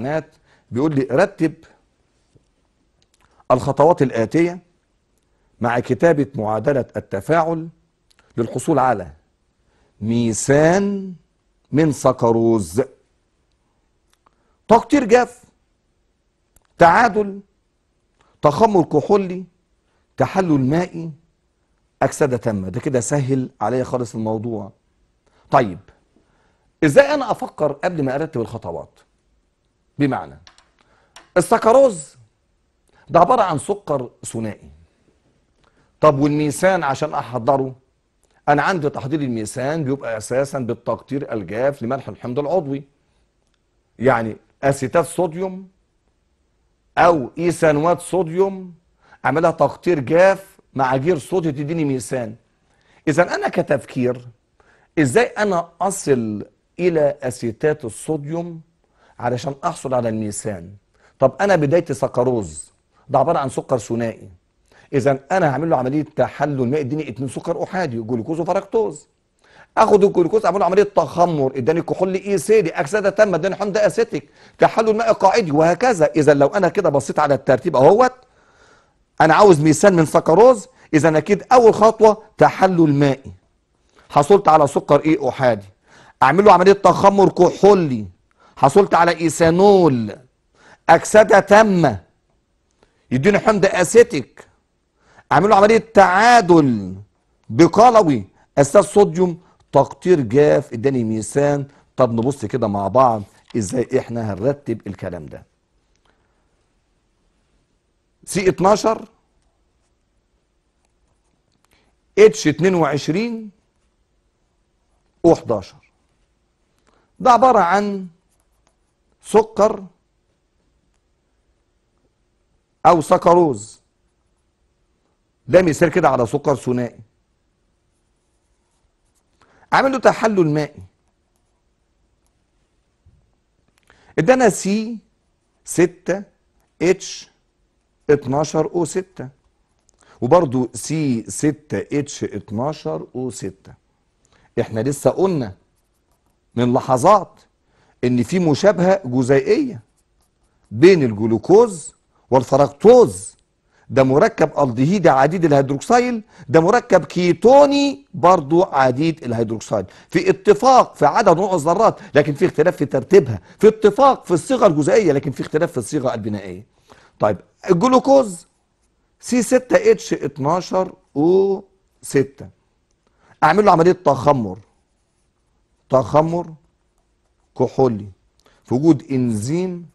الامتحانات بيقول لي رتب الخطوات الآتية مع كتابة معادلة التفاعل للحصول على ميسان من سكروز تقطير جاف تعادل تخمر كحولي تحلل مائي أكسدة تامة ده كده سهل عليا خالص الموضوع طيب ازاي انا افكر قبل ما ارتب الخطوات بمعنى السكروز ده عبارة عن سكر ثنائي طب والميسان عشان احضره انا عندي تحضير الميسان بيبقى اساسا بالتقطير الجاف لملح الحمض العضوي يعني اسيتات صوديوم او ايثانوات صوديوم اعملها تقطير جاف مع جير صوديوم تديني ميسان اذا انا كتفكير ازاي انا اصل الى اسيتات الصوديوم علشان احصل على الميثان طب انا بدايتي سكروز ده عباره عن سكر ثنائي اذا انا هعمل له عمليه تحلل ماء اديني اتنين سكر احادي جلوكوز وفركتوز اخد الجلوكوز اعمل له عمليه تخمر اداني كحول سيدي اكسده تامه اداني حمض اسيتيك تحلل ماء قاعدي وهكذا اذا لو انا كده بصيت على الترتيب اهوت انا عاوز ميثان من سكروز اذا اكيد اول خطوه تحلل مائي حصلت على سكر ايه احادي اعمل له عمليه تخمر كحولي حصلت على ايثانول اكسده تامه يديني حمض اسيتك اعمل له عمليه تعادل بقلوي اساس صوديوم تقطير جاف اداني ميسان طب نبص كده مع بعض ازاي احنا هنرتب الكلام ده سي 12 اتش 22 او 11 ده عباره عن سكر او سكروز ده مثال كده على سكر ثنائي عامل له تحلل مائي ادانا سي 6 اتش 12 او 6 وبرضو سي 6 اتش 12 او 6 احنا لسه قلنا من لحظات ان في مشابهه جزيئيه بين الجلوكوز والفركتوز ده مركب الدهيدي عديد الهيدروكسيل ده مركب كيتوني برضو عديد الهيدروكسيل في اتفاق في عدد نوع الذرات لكن في اختلاف في ترتيبها في اتفاق في الصيغه الجزيئيه لكن في اختلاف في الصيغه البنائيه طيب الجلوكوز سي 6 اتش 12 او 6 اعمل له عمليه تخمر تخمر كحولي في وجود انزيم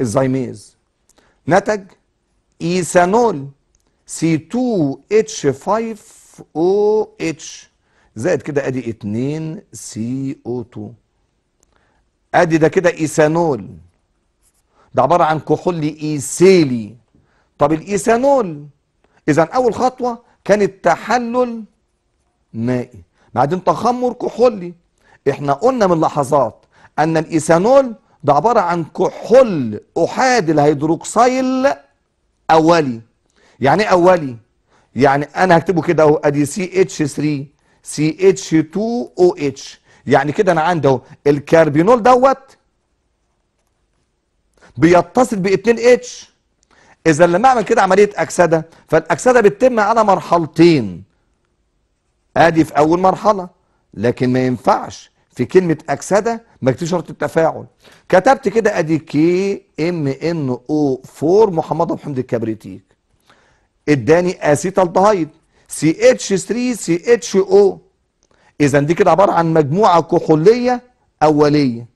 الزيميز نتج ايثانول C2H5OH زائد كده ادي 2 CO2 ادي ده كده ايثانول ده عباره عن كحول ايثيلي طب الايثانول اذا اول خطوه كانت تحلل مائي بعدين تخمر كحولي احنا قلنا من لحظات ان الايثانول ده عبارة عن كحول احادي الهيدروكسيل اولي يعني ايه اولي يعني انا هكتبه كده اهو ادي سي اتش 3 سي اتش 2 او اتش يعني كده انا عندي اهو الكربينول دوت بيتصل ب 2 اتش اذا لما اعمل كده عمليه اكسده فالاكسده بتتم على مرحلتين ادي في اول مرحله لكن ما ينفعش في كلمة أكسدة ما كتبتش شرط التفاعل كتبت كده أدي كي ام ان او 4 محمضة حمد الكبريتيك اداني دهايد سي اتش 3 سي اتش او إذا دي كده عبارة عن مجموعة كحولية أولية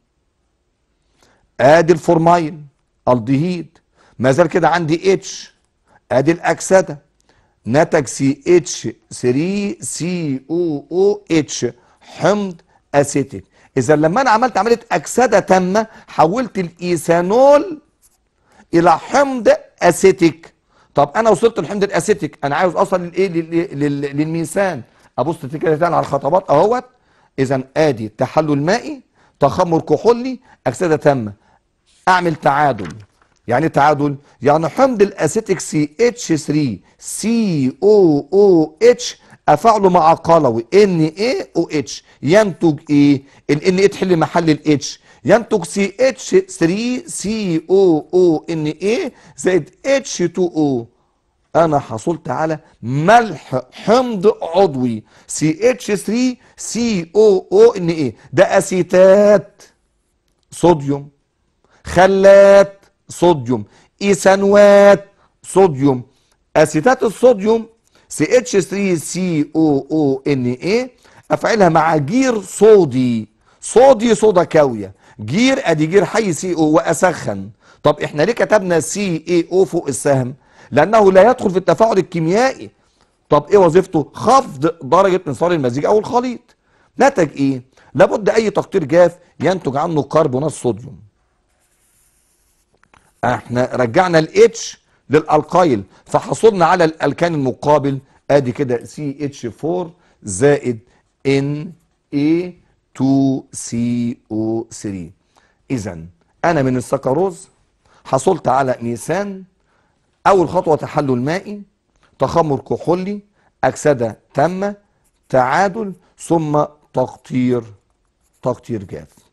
أدي الفورماين الدهيد ما زال كده عندي اتش أدي الأكسدة نتج سي اتش 3 سي او او اتش حمض اسيتيك اذا لما انا عملت عمليه اكسده تامه حولت الايثانول الى حمض اسيتيك طب انا وصلت لحمض الاسيتيك انا عايز اوصل للايه للميثان ابص كده تاني على الخطوات اهوت اذا ادي تحلل مائي تخمر كحولي اكسده تامه اعمل تعادل يعني تعادل يعني حمض الاسيتيك سي اتش 3 سي او او اتش افعل مع قلوي ان اي او اتش ينتج ايه ال ان اي تحل محل الاتش ينتج سي اتش 3 سي او او ان اي زائد اتش 2 او انا حصلت على ملح حمض عضوي سي اتش 3 سي او او ان اي ده اسيتات صوديوم خلات صوديوم ايثانوات صوديوم اسيتات الصوديوم سي اتش 3 سي او او ان اي افعلها مع جير صودي صودي صودا كاويه جير ادي جير حي سي او واسخن طب احنا ليه كتبنا سي اي او فوق السهم لانه لا يدخل في التفاعل الكيميائي طب ايه وظيفته خفض درجه انصهار المزيج او الخليط نتج ايه لابد اي تقطير جاف ينتج عنه كربونات صوديوم احنا رجعنا الاتش للالقايل فحصلنا على الالكان المقابل ادي كده سي اتش 4 زائد ان اي 2 سي او 3 اذا انا من السكروز حصلت على نيسان اول خطوه تحلل مائي تخمر كحولي اكسده تامه تعادل ثم تقطير تقطير جاف